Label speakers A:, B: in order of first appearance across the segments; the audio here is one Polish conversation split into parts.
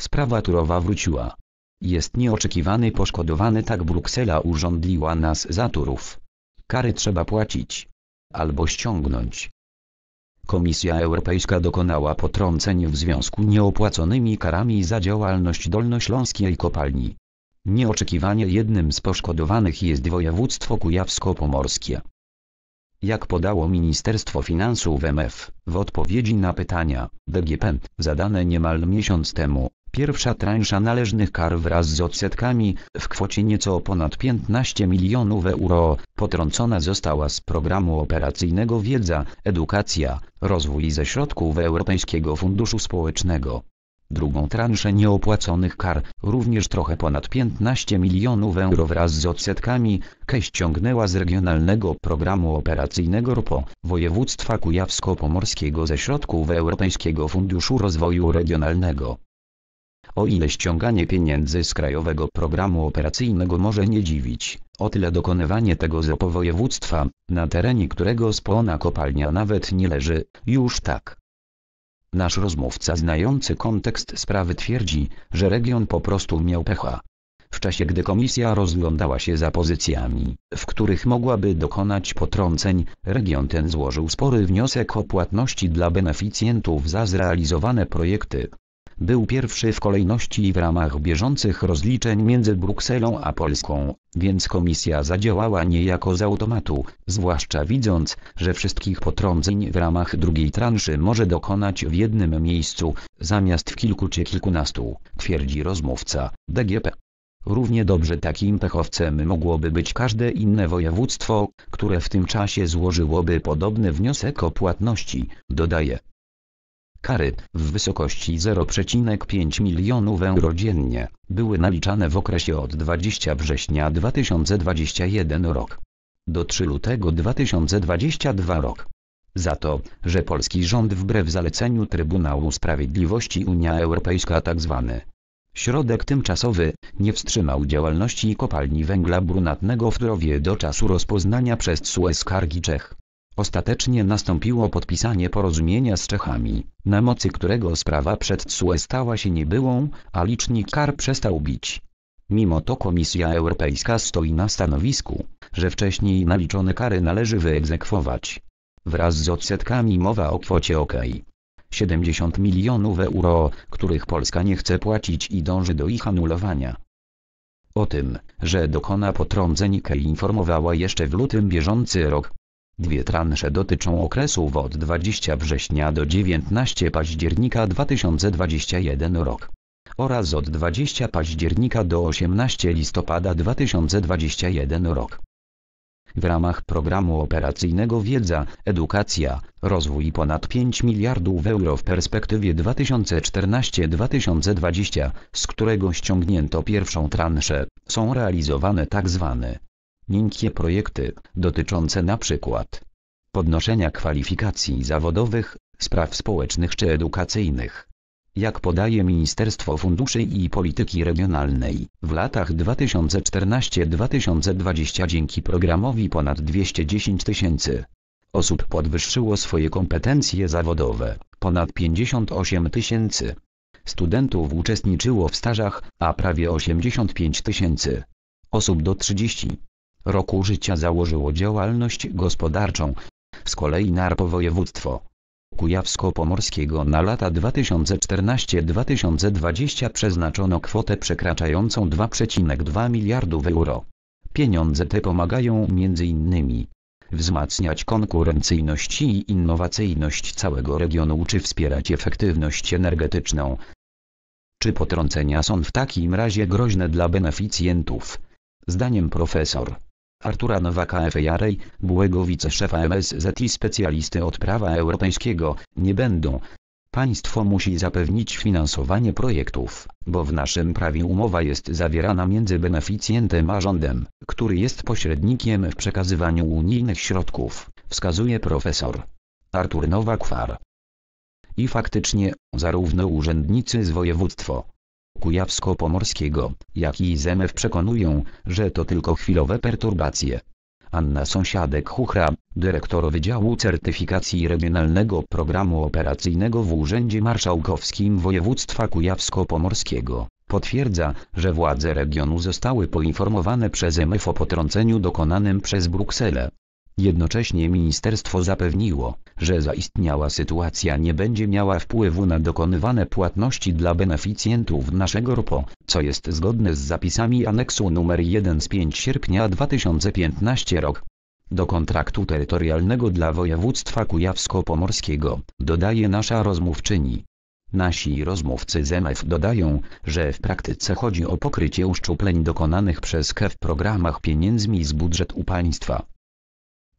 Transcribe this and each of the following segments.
A: Sprawa Turowa wróciła. Jest nieoczekiwany poszkodowany tak Bruksela urządliła nas za Turów. Kary trzeba płacić. Albo ściągnąć. Komisja Europejska dokonała potrąceń w związku nieopłaconymi karami za działalność dolnośląskiej kopalni. Nieoczekiwanie jednym z poszkodowanych jest województwo kujawsko-pomorskie. Jak podało Ministerstwo Finansów MF, w odpowiedzi na pytania DGP zadane niemal miesiąc temu, Pierwsza transza należnych kar wraz z odsetkami, w kwocie nieco ponad 15 milionów euro, potrącona została z programu operacyjnego Wiedza, Edukacja, Rozwój ze środków Europejskiego Funduszu Społecznego. Drugą transzę nieopłaconych kar, również trochę ponad 15 milionów euro wraz z odsetkami, KEŚ ściągnęła z Regionalnego Programu Operacyjnego RPO województwa kujawsko-pomorskiego ze środków Europejskiego Funduszu Rozwoju Regionalnego. O ile ściąganie pieniędzy z Krajowego Programu Operacyjnego może nie dziwić, o tyle dokonywanie tego z opowojewództwa, na terenie którego spłona kopalnia nawet nie leży, już tak. Nasz rozmówca znający kontekst sprawy twierdzi, że region po prostu miał pecha. W czasie gdy komisja rozglądała się za pozycjami, w których mogłaby dokonać potrąceń, region ten złożył spory wniosek o płatności dla beneficjentów za zrealizowane projekty. Był pierwszy w kolejności w ramach bieżących rozliczeń między Brukselą a Polską, więc komisja zadziałała niejako z automatu, zwłaszcza widząc, że wszystkich potrąceń w ramach drugiej transzy może dokonać w jednym miejscu, zamiast w kilku czy kilkunastu, twierdzi rozmówca, DGP. Równie dobrze takim pechowcem mogłoby być każde inne województwo, które w tym czasie złożyłoby podobny wniosek o płatności, dodaje. Kary, w wysokości 0,5 milionów euro dziennie, były naliczane w okresie od 20 września 2021 rok do 3 lutego 2022 rok. Za to, że polski rząd wbrew zaleceniu Trybunału Sprawiedliwości Unia Europejska tzw. Tak środek tymczasowy nie wstrzymał działalności kopalni węgla brunatnego w Trowie do czasu rozpoznania przez SUE skargi Czech. Ostatecznie nastąpiło podpisanie porozumienia z Czechami, na mocy którego sprawa przed TSUE stała się niebyłą, a licznik kar przestał bić. Mimo to Komisja Europejska stoi na stanowisku, że wcześniej naliczone kary należy wyegzekwować. Wraz z odsetkami mowa o kwocie OK. 70 milionów euro, których Polska nie chce płacić i dąży do ich anulowania. O tym, że dokona potrąceń Kej informowała jeszcze w lutym bieżący rok Dwie transze dotyczą okresów od 20 września do 19 października 2021 rok oraz od 20 października do 18 listopada 2021 rok. W ramach programu operacyjnego Wiedza, Edukacja, Rozwój ponad 5 miliardów euro w perspektywie 2014-2020, z którego ściągnięto pierwszą transzę, są realizowane tzw. Tak Miękkie projekty, dotyczące np. podnoszenia kwalifikacji zawodowych, spraw społecznych czy edukacyjnych. Jak podaje Ministerstwo Funduszy i Polityki Regionalnej, w latach 2014-2020 dzięki programowi ponad 210 tysięcy osób podwyższyło swoje kompetencje zawodowe, ponad 58 tysięcy studentów uczestniczyło w stażach, a prawie 85 tysięcy osób do 30 roku życia założyło działalność gospodarczą, z kolei Województwo kujawsko-pomorskiego na lata 2014-2020 przeznaczono kwotę przekraczającą 2,2 miliardów euro. Pieniądze te pomagają m.in. wzmacniać konkurencyjność i innowacyjność całego regionu czy wspierać efektywność energetyczną. Czy potrącenia są w takim razie groźne dla beneficjentów? Zdaniem profesor Artura Nowaka Efejarej, byłego wiceszefa MSZ i specjalisty od prawa europejskiego, nie będą. Państwo musi zapewnić finansowanie projektów, bo w naszym prawie umowa jest zawierana między beneficjentem a rządem, który jest pośrednikiem w przekazywaniu unijnych środków, wskazuje profesor Artur Nowak-Far. I faktycznie, zarówno urzędnicy z województwo, Kujawsko-Pomorskiego, jak i ZMF przekonują, że to tylko chwilowe perturbacje. Anna Sąsiadek-Huchra, dyrektor Wydziału Certyfikacji Regionalnego Programu Operacyjnego w Urzędzie Marszałkowskim Województwa Kujawsko-Pomorskiego, potwierdza, że władze regionu zostały poinformowane przez MF o potrąceniu dokonanym przez Brukselę. Jednocześnie ministerstwo zapewniło, że zaistniała sytuacja nie będzie miała wpływu na dokonywane płatności dla beneficjentów naszego RPO, co jest zgodne z zapisami aneksu nr 1 z 5 sierpnia 2015 rok. Do kontraktu terytorialnego dla województwa kujawsko-pomorskiego, dodaje nasza rozmówczyni. Nasi rozmówcy z MF dodają, że w praktyce chodzi o pokrycie uszczupleń dokonanych przez KEF w programach pieniędzmi z budżetu państwa.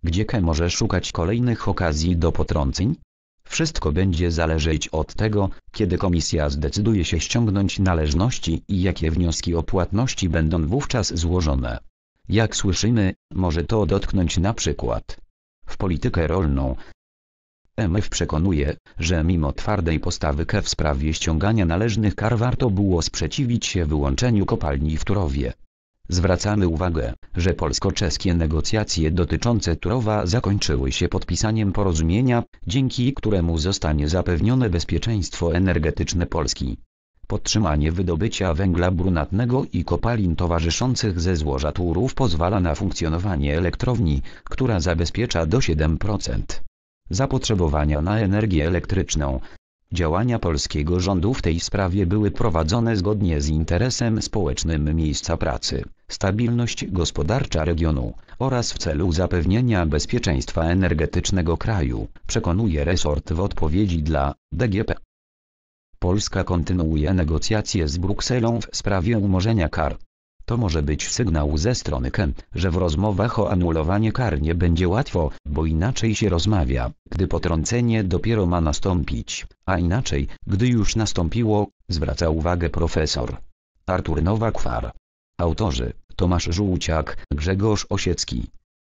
A: Gdzie może szukać kolejnych okazji do potrąceń? Wszystko będzie zależeć od tego, kiedy komisja zdecyduje się ściągnąć należności i jakie wnioski o płatności będą wówczas złożone. Jak słyszymy, może to dotknąć na przykład w politykę rolną. MF przekonuje, że mimo twardej postawy KE w sprawie ściągania należnych kar warto było sprzeciwić się wyłączeniu kopalni w Turowie. Zwracamy uwagę, że polsko-czeskie negocjacje dotyczące Turowa zakończyły się podpisaniem porozumienia, dzięki któremu zostanie zapewnione bezpieczeństwo energetyczne Polski. Podtrzymanie wydobycia węgla brunatnego i kopalin towarzyszących ze złoża Turów pozwala na funkcjonowanie elektrowni, która zabezpiecza do 7% zapotrzebowania na energię elektryczną, Działania polskiego rządu w tej sprawie były prowadzone zgodnie z interesem społecznym miejsca pracy, stabilność gospodarcza regionu oraz w celu zapewnienia bezpieczeństwa energetycznego kraju, przekonuje resort w odpowiedzi dla DGP. Polska kontynuuje negocjacje z Brukselą w sprawie umorzenia kar to może być sygnał ze strony KEM, że w rozmowach o anulowanie kar nie będzie łatwo, bo inaczej się rozmawia, gdy potrącenie dopiero ma nastąpić, a inaczej, gdy już nastąpiło, zwraca uwagę profesor. Artur Nowakwar. Autorzy Tomasz Żółciak, Grzegorz Osiecki.